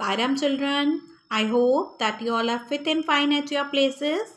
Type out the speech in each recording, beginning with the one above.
Sairam children, I hope that you all are fit and fine at your places.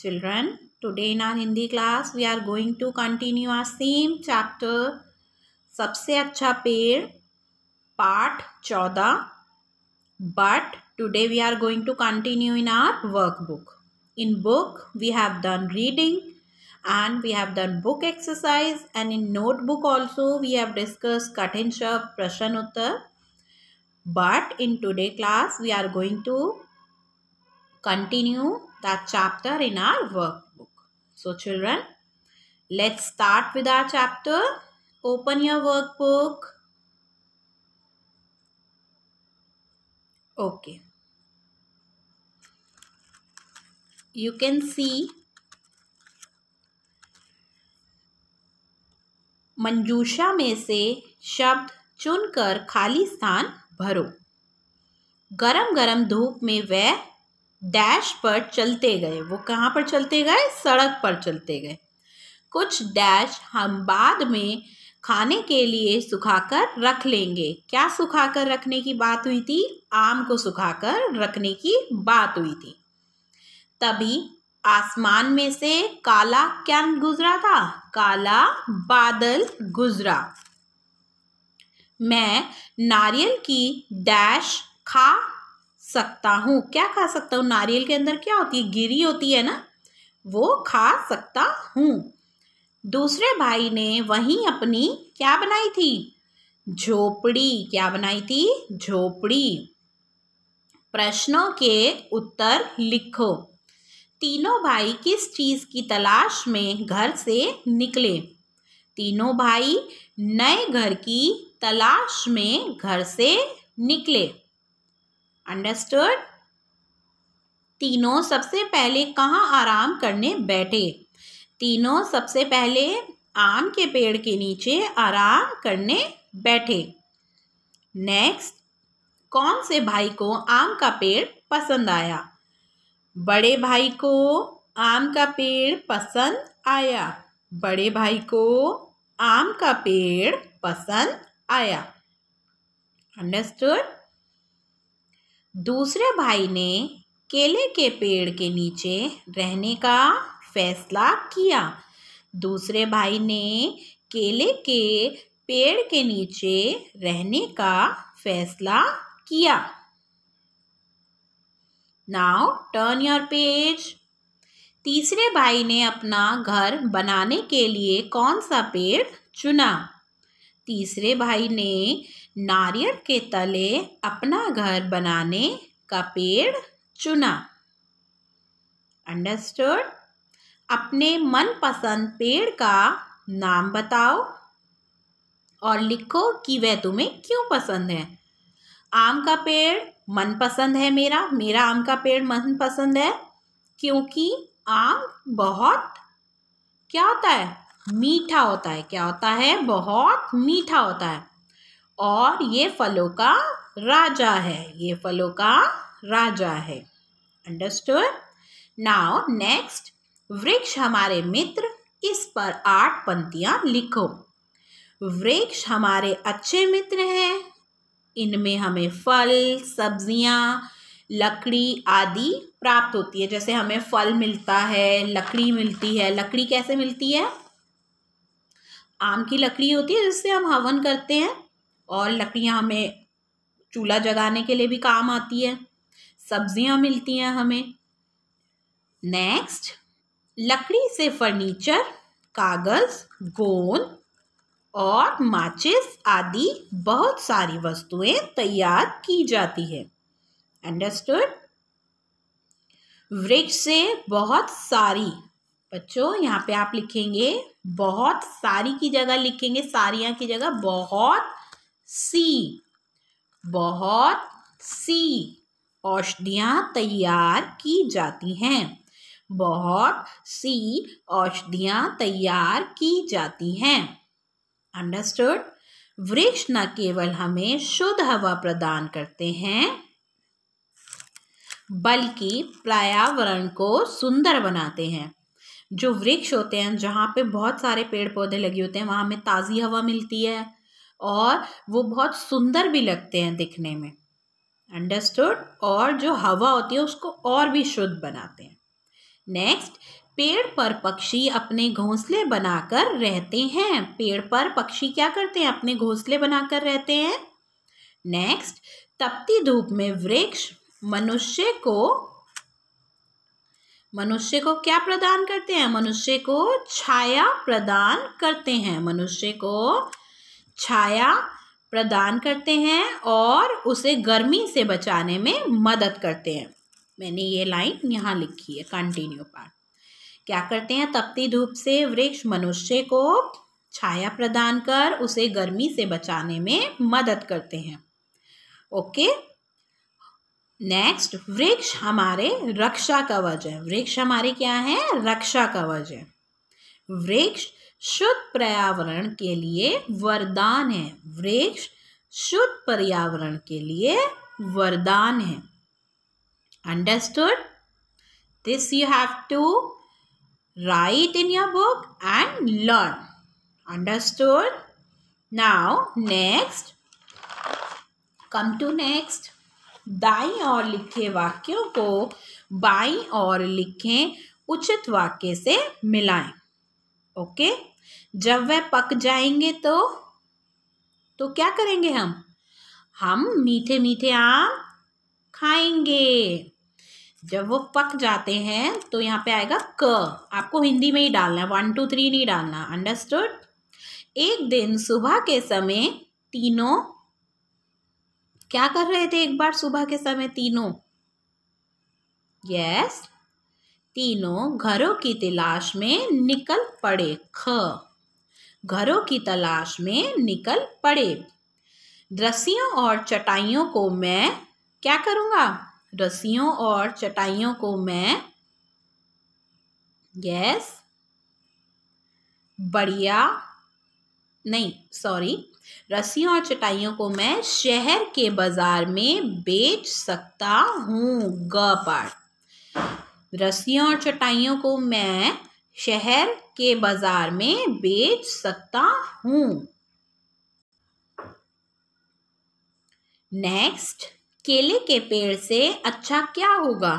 Children, today in our Hindi class, we are going to continue our same chapter, Sabse Acha Peer, part 14. But today we are going to continue in our workbook. In book, we have done reading and we have done book exercise and in notebook also, we have discussed cut and But in today class, we are going to continue that chapter in our workbook. So children, let's start with our chapter. Open your workbook. Okay. You can see मंजूषा में से शब्द चुनकर खाली स्थान भरो गरम गरम धूप में वह डैश पर चलते गए वो कहाँ पर चलते गए सड़क पर चलते गए कुछ डैश हम बाद में खाने के लिए सुखाकर रख लेंगे क्या सुखाकर रखने की बात हुई थी आम को सुखाकर रखने की बात हुई थी तभी आसमान में से काला क्या गुजरा था काला बादल गुजरा मैं नारियल की डैश खा सकता हूँ क्या खा सकता हूँ नारियल के अंदर क्या होती है गिरी होती है ना वो खा सकता हूँ दूसरे भाई ने वहीं अपनी क्या बनाई थी झोपड़ी क्या बनाई थी झोपड़ी प्रश्नों के उत्तर लिखो तीनों भाई किस चीज़ की तलाश में घर से निकले तीनों भाई नए घर की तलाश में घर से निकले अंडरस्टूड तीनों सबसे पहले कहाँ आराम करने बैठे तीनों सबसे पहले आम के पेड़ के नीचे आराम करने बैठे नेक्स्ट कौन से भाई को आम का पेड़ पसंद आया बड़े भाई को आम का पेड़ पसंद आया बड़े भाई को आम का पेड़ पसंद आया अंडरस्टूड दूसरे भाई ने केले के पेड़ के नीचे रहने का फैसला किया दूसरे भाई ने केले के पेड़ के नीचे रहने का फैसला किया नाउ टर्न योर पेज तीसरे भाई ने अपना घर बनाने के लिए कौन सा पेड़ चुना तीसरे भाई ने नारियल के तले अपना घर बनाने का पेड़ चुना अंडरस्टूड अपने मनपसंद पेड़ का नाम बताओ और लिखो कि वह तुम्हें क्यों पसंद है आम का पेड़ मनपसंद है मेरा मेरा आम का पेड़ मनपसंद है क्योंकि आम बहुत क्या होता है मीठा होता है क्या होता है बहुत मीठा होता है और ये फलों का राजा है ये फलों का राजा है अंडरस्टूड नाउ नेक्स्ट वृक्ष हमारे मित्र इस पर आठ पंक्तियां लिखो वृक्ष हमारे अच्छे मित्र हैं इनमें हमें फल सब्जियां लकड़ी आदि प्राप्त होती है जैसे हमें फल मिलता है लकड़ी मिलती है लकड़ी कैसे मिलती है आम की लकड़ी होती है जिससे हम हवन करते हैं और लकड़ियाँ हमें चूल्हा जगाने के लिए भी काम आती है सब्जियाँ मिलती हैं हमें नेक्स्ट लकड़ी से फर्नीचर कागज़ गोंद और माचिस आदि बहुत सारी वस्तुएं तैयार की जाती है अंडरस्टूड वृक्ष से बहुत सारी बच्चों यहाँ पे आप लिखेंगे बहुत सारी की जगह लिखेंगे सारिया की जगह बहुत सी बहुत सी औषधियाँ तैयार की जाती हैं बहुत सी औषधियाँ तैयार की जाती हैं अंडरस्टूड वृक्ष न केवल हमें शुद्ध हवा प्रदान करते हैं बल्कि पर्यावरण को सुंदर बनाते हैं जो वृक्ष होते हैं जहाँ पे बहुत सारे पेड़ पौधे लगे होते हैं वहाँ हमें ताज़ी हवा मिलती है और वो बहुत सुंदर भी लगते हैं दिखने में अंडरस्टूड और जो हवा होती है उसको और भी शुद्ध बनाते हैं नेक्स्ट पेड़ पर पक्षी अपने घोंसले बनाकर रहते हैं पेड़ पर पक्षी क्या करते हैं अपने घोंसले बनाकर रहते हैं नेक्स्ट तपती धूप में वृक्ष मनुष्य को मनुष्य को क्या प्रदान करते हैं मनुष्य को छाया प्रदान करते हैं मनुष्य को छाया प्रदान करते हैं और उसे गर्मी से बचाने में मदद करते हैं मैंने ये लाइन यहाँ लिखी है कंटिन्यू पार्ट क्या करते हैं तपती धूप से वृक्ष मनुष्य को छाया प्रदान कर उसे गर्मी से बचाने में मदद करते हैं ओके नेक्स्ट वृक्ष हमारे रक्षा कवच है वृक्ष हमारे क्या है रक्षा कवच है वृक्ष शुद्ध पर्यावरण के लिए वरदान है वृक्ष शुद्ध पर्यावरण के लिए वरदान है understood this you have to write in your book and learn understood now next come to next दाई और लिखे वाक्यों को बाई और लिखे उचित वाक्य से मिलाएं ओके जब वह पक जाएंगे तो तो क्या करेंगे हम हम मीठे मीठे आम खाएंगे जब वो पक जाते हैं तो यहाँ पे आएगा क आपको हिंदी में ही डालना है वन टू थ्री नहीं डालना अंडरस्टूड एक दिन सुबह के समय तीनों क्या कर रहे थे एक बार सुबह के समय तीनों यस तीनों घरों की तलाश में निकल पड़े ख घरों की तलाश में निकल पड़े रस्सियों और चटाइयों को मैं क्या करूंगा रस्सियों और चटाइयों को मैं यस बढ़िया नहीं सॉरी रस्सियों और चटाइयों को मैं शहर के बाजार में बेच सकता हूँ ग पार्ट रस्सियों और चटाइयों को मैं शहर के बाजार में बेच सकता हूँ नेक्स्ट केले के पेड़ से अच्छा क्या होगा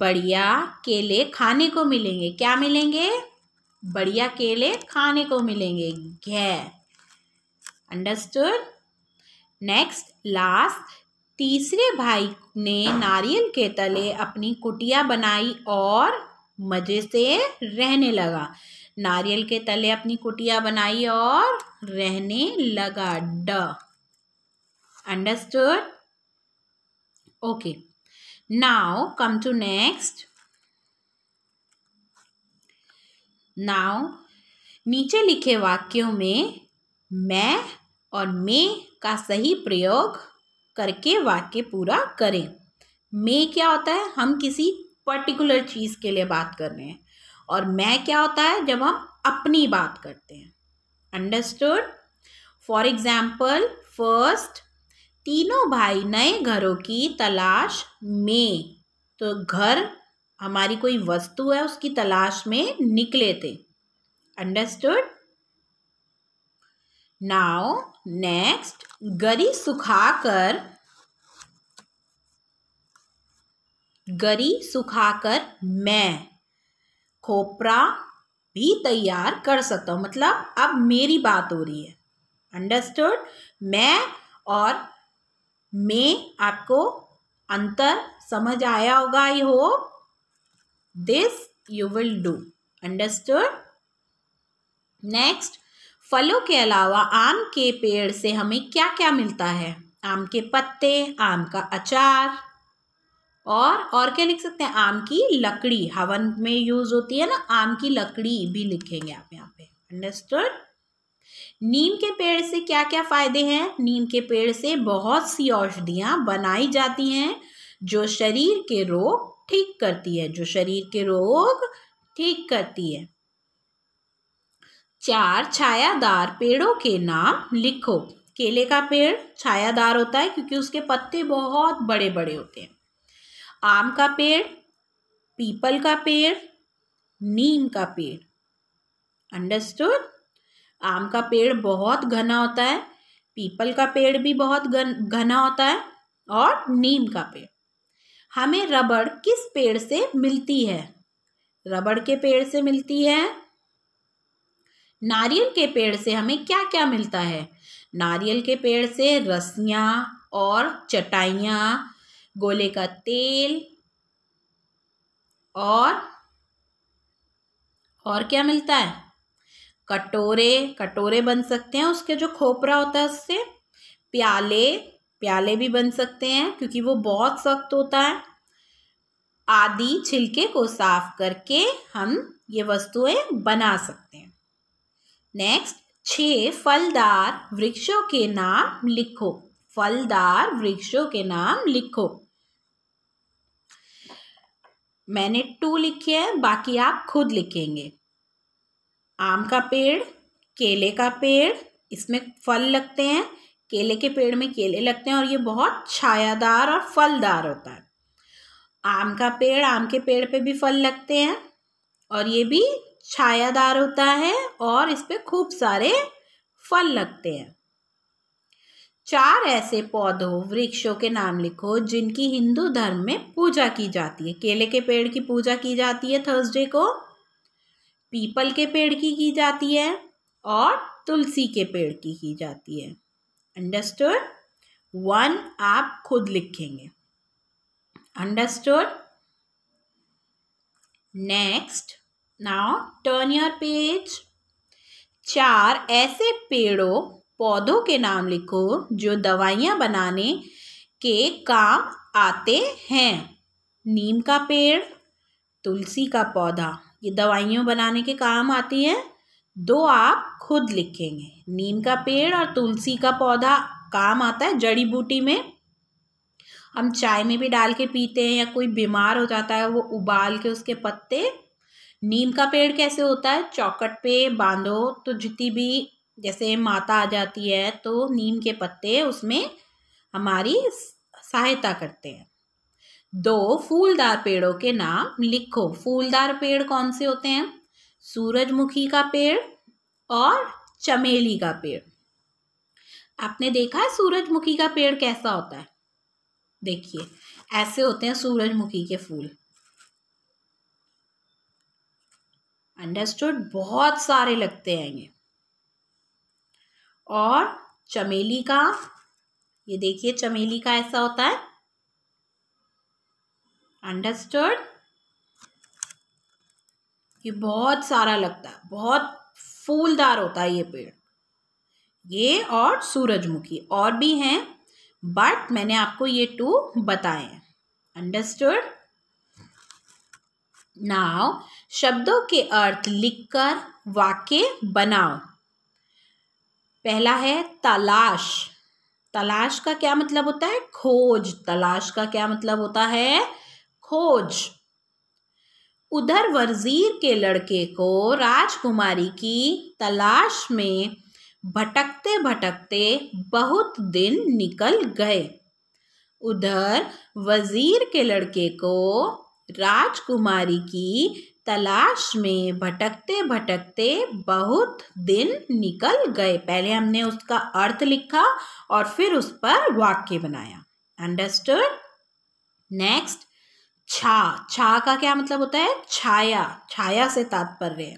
बढ़िया केले खाने को मिलेंगे क्या मिलेंगे बढ़िया केले खाने को मिलेंगे घे अंडरस्टूड नेक्स्ट लास्ट तीसरे भाई ने नारियल के तले अपनी कुटिया बनाई और मज़े से रहने लगा नारियल के तले अपनी कुटिया बनाई और रहने लगा ड understood okay now come to next नाव नीचे लिखे वाक्यों में मैं और मे का सही प्रयोग करके वाक्य पूरा करें मे क्या होता है हम किसी पर्टिकुलर चीज़ के लिए बात कर रहे हैं और मैं क्या होता है जब हम अपनी बात करते हैं अंडरस्टूड फॉर एग्जाम्पल फर्स्ट तीनों भाई नए घरों की तलाश में तो घर हमारी कोई वस्तु है उसकी तलाश में निकले थे अंडरस्टूड नाउ नेक्स्ट गरी सुखाकर गरी सुखाकर मैं खोपरा भी तैयार कर सकता हूँ मतलब अब मेरी बात हो रही है अंडरस्टूड मैं और मैं आपको अंतर समझ आया होगा I hope This you will do. Understood? Next फलों के अलावा आम के पेड़ से हमें क्या क्या मिलता है आम के पत्ते आम का अचार और और क्या लिख सकते हैं आम की लकड़ी हवन में यूज होती है ना आम की लकड़ी भी लिखेंगे आप यहाँ पे अंडरस्टूड नीम के पेड़ से क्या क्या फायदे हैं नीम के पेड़ से बहुत सी औषधियाँ बनाई जाती हैं जो शरीर के रोग ठीक करती है जो शरीर के रोग ठीक करती है चार छायादार पेड़ों के नाम लिखो केले का पेड़ छायादार होता है क्योंकि उसके पत्ते बहुत बड़े बड़े होते हैं आम का पेड़ पीपल का पेड़ नीम का पेड़ अंडरस्टूड आम का पेड़ बहुत घना होता है पीपल का पेड़ भी बहुत घन घना होता है और नीम का पेड़ हमें रबड़ किस पेड़ से मिलती है रबड़ के पेड़ से मिलती है नारियल के पेड़ से हमें क्या क्या मिलता है नारियल के पेड़ से रस्सियाँ और चटाइयाँ गोले का तेल और और क्या मिलता है कटोरे कटोरे बन सकते हैं उसके जो खोपरा होता है उससे प्याले प्याले भी बन सकते हैं क्योंकि वो बहुत सख्त होता है आदि छिलके को साफ करके हम ये वस्तुएं बना सकते हैं नेक्स्ट छह फलदार वृक्षों के नाम लिखो फलदार वृक्षों के नाम लिखो मैंने टू लिखे हैं बाकी आप खुद लिखेंगे आम का पेड़ केले का पेड़ इसमें फल लगते हैं केले के पेड़ में केले लगते हैं और ये बहुत छायादार और फलदार होता है आम का पेड़ आम के पेड़ पे भी फल लगते हैं और ये भी छायादार होता है और इस पर खूब सारे फल लगते हैं चार ऐसे पौधों वृक्षों के नाम लिखो जिनकी हिंदू धर्म में पूजा की जाती है केले के पेड़ की पूजा की जाती है थर्सडे को पीपल के पेड़ की की जाती है और तुलसी के पेड़ की की जाती है अंडरस्टोर वन आप खुद लिखेंगे understood next now turn your page चार ऐसे पेड़ों पौधों के नाम लिखो जो दवाइयाँ बनाने के काम आते हैं नीम का पेड़ तुलसी का पौधा ये दवाइयों बनाने के काम आती है दो आप खुद लिखेंगे नीम का पेड़ और तुलसी का पौधा काम आता है जड़ी बूटी में हम चाय में भी डाल के पीते हैं या कोई बीमार हो जाता है वो उबाल के उसके पत्ते नीम का पेड़ कैसे होता है चौकट पे बांधो तो जितनी भी जैसे माता आ जाती है तो नीम के पत्ते उसमें हमारी सहायता करते हैं दो फूलदार पेड़ों के नाम लिखो फूलदार पेड़ कौन से होते हैं सूरजमुखी का पेड़ और चमेली का पेड़ आपने देखा है सूरजमुखी का पेड़ कैसा होता है देखिए ऐसे होते हैं सूरजमुखी के फूल अंडरस्टूड बहुत सारे लगते हैं ये और चमेली का ये देखिए चमेली का ऐसा होता है अंडरस्टूड ये बहुत सारा लगता है बहुत फूलदार होता है ये पेड़ ये और सूरजमुखी और भी हैं बट मैंने आपको ये टू बताए हैं अंडरस्टूड नाव शब्दों के अर्थ लिखकर वाक्य बनाओ पहला है तलाश तलाश का क्या मतलब होता है खोज तलाश का क्या मतलब होता है खोज उधर वजीर के लड़के को राजकुमारी की तलाश में भटकते भटकते बहुत दिन निकल गए उधर वजीर के लड़के को राजकुमारी की तलाश में भटकते भटकते बहुत दिन निकल गए पहले हमने उसका अर्थ लिखा और फिर उस पर वाक्य बनाया अंडरस्टूड नेक्स्ट छा छा का क्या मतलब होता है छाया छाया से तात्पर्य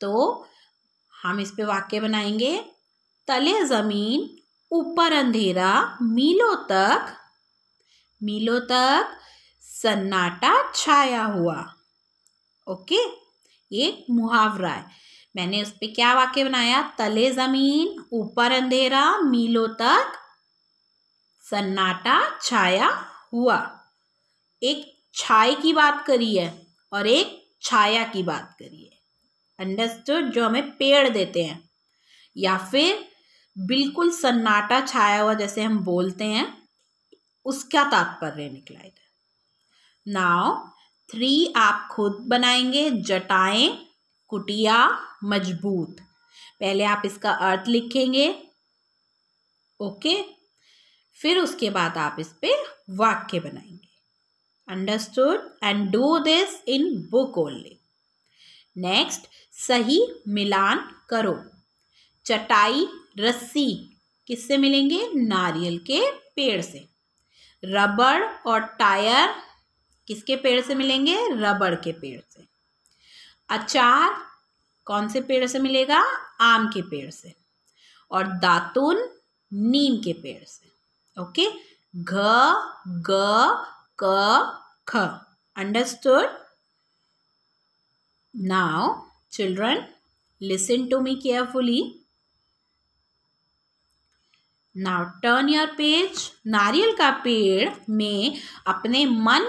तो हम इस पे वाक्य बनाएंगे तले ज़मीन ऊपर अंधेरा मीलों तक मीलों तक सन्नाटा छाया हुआ ओके एक मुहावरा है मैंने उस पर क्या वाक्य बनाया तले ज़मीन ऊपर अंधेरा मीलों तक सन्नाटा छाया हुआ एक छाए की बात करी है और एक छाया की बात करी है अंडरस्टूड जो हमें पेड़ देते हैं या फिर बिल्कुल सन्नाटा छाया हुआ जैसे हम बोलते हैं उसका तात्पर्य निकला इधर नाव थ्री आप खुद बनाएंगे जटाएं कुटिया मजबूत पहले आप इसका अर्थ लिखेंगे ओके फिर उसके बाद आप इस पर वाक्य बनाएंगे understood and do this in book only next सही मिलान करो चटाई रस्सी किससे मिलेंगे नारियल के पेड़ से रबड़ और टायर किसके पेड़ से मिलेंगे रबड़ के पेड़ से अचार कौन से पेड़ से मिलेगा आम के पेड़ से और दातुन नीम के पेड़ से ओके घ ग kh. Understood? Now, children, listen to me carefully. Now turn your page नारियल का पेड़ में अपने मन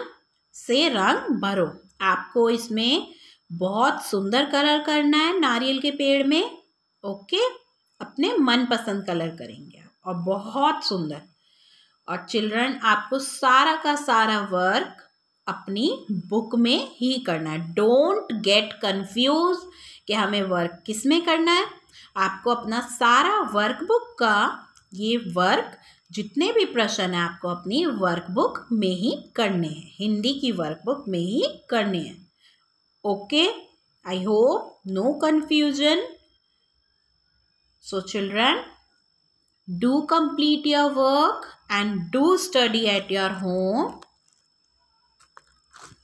से रंग भरो आपको इसमें बहुत सुंदर कलर करना है नारियल के पेड़ में ओके अपने मनपसंद कलर करेंगे आप और बहुत सुंदर और चिल्ड्रन आपको सारा का सारा वर्क अपनी बुक में ही करना है डोंट गेट कन्फ्यूज कि हमें वर्क किस में करना है आपको अपना सारा वर्कबुक का ये वर्क जितने भी प्रश्न हैं आपको अपनी वर्कबुक में ही करने हैं हिंदी की वर्कबुक में ही करने हैं okay I hope no confusion so children do complete your work and do study at your home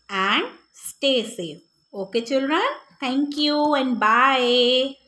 and stay safe. Okay, children? Thank you and bye.